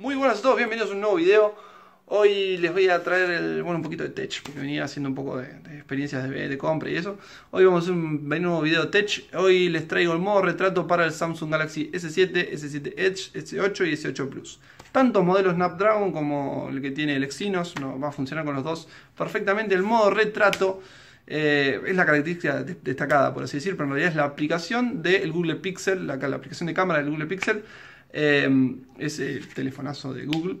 Muy buenas a todos, bienvenidos a un nuevo video. Hoy les voy a traer bueno, un poquito de tech, porque venía haciendo un poco de, experiencias de, compra y eso. Hoy vamos a hacer un, nuevo video tech. Hoy les traigo el modo retrato para el Samsung Galaxy S7, S7 Edge, S8 y S8 Plus. Tanto modelo Snapdragon como el que tiene el Exynos, no, va a funcionar con los dos perfectamente. El modo retrato eh, es la característica destacada, por así decir, pero en realidad es la aplicación del Google Pixel, la, la aplicación de cámara del Google Pixel Em, es el telefonazo de Google.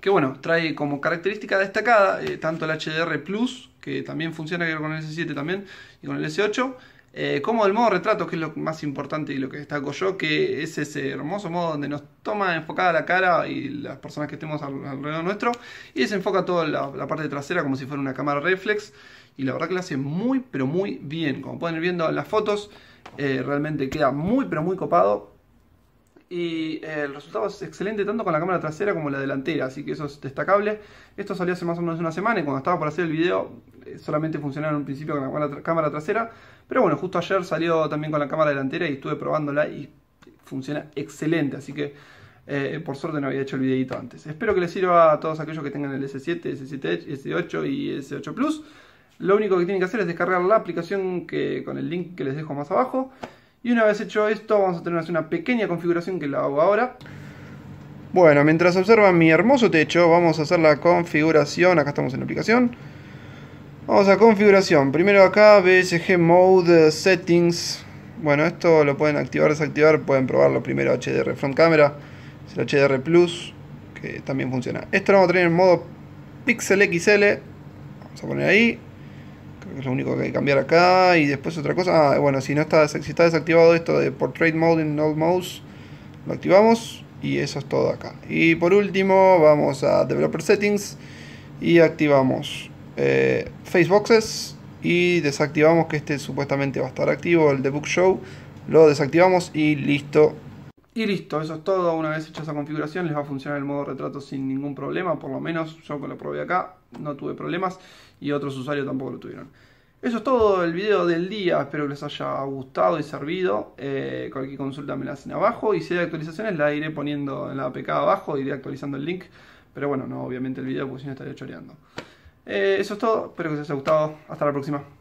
Que bueno, trae como característica destacada eh, tanto el HDR Plus, que también funciona con el S7 también, y con el S8, eh, como el modo retrato, que es lo más importante y lo que destaco yo, que es ese hermoso modo donde nos toma enfocada la cara y las personas que estemos alrededor nuestro, y desenfoca toda la, la parte trasera como si fuera una cámara reflex, y la verdad que lo hace muy pero muy bien, como pueden ir viendo en las fotos, eh, realmente queda muy pero muy copado, y eh, el resultado es excelente tanto con la cámara trasera como la delantera, así que eso es destacable. Esto salió hace más o menos una semana y cuando estaba por hacer el video eh, solamente funcionaba en un principio con la cámara trasera, pero bueno, justo ayer salió también con la cámara delantera y estuve probándola y funciona excelente, así que eh, por suerte no había hecho el videito antes. Espero que les sirva a todos aquellos que tengan el S7, S7 S8 y S8 Plus. Lo único que tienen que hacer es descargar la aplicación que, con el link que les dejo más abajo y una vez hecho esto, vamos a tener una pequeña configuración que la hago ahora. Bueno, mientras observan mi hermoso techo, vamos a hacer la configuración. Acá estamos en la aplicación. Vamos a configuración. Primero acá, BSG Mode Settings. Bueno, esto lo pueden activar, desactivar. Pueden probarlo primero HDR Front Camera. Es el HDR Plus, que también funciona. Esto lo vamos a tener en modo Pixel XL. Vamos a poner ahí que es lo único que hay que cambiar acá. Y después otra cosa. Ah, bueno, si no está, si está desactivado esto de Portrait Mode en Node Mouse, lo activamos. Y eso es todo acá. Y por último, vamos a Developer Settings y activamos eh, Face Boxes y desactivamos que este supuestamente va a estar activo, el Debug Show. Lo desactivamos y listo. Y listo, eso es todo. Una vez hecha esa configuración les va a funcionar el modo retrato sin ningún problema. Por lo menos yo que lo probé acá no tuve problemas y otros usuarios tampoco lo tuvieron. Eso es todo el video del día. Espero que les haya gustado y servido. Eh, cualquier consulta me la hacen abajo. Y si hay actualizaciones la iré poniendo en la APK abajo. Iré actualizando el link. Pero bueno, no obviamente el video porque si no estaría choreando. Eh, eso es todo. Espero que les haya gustado. Hasta la próxima.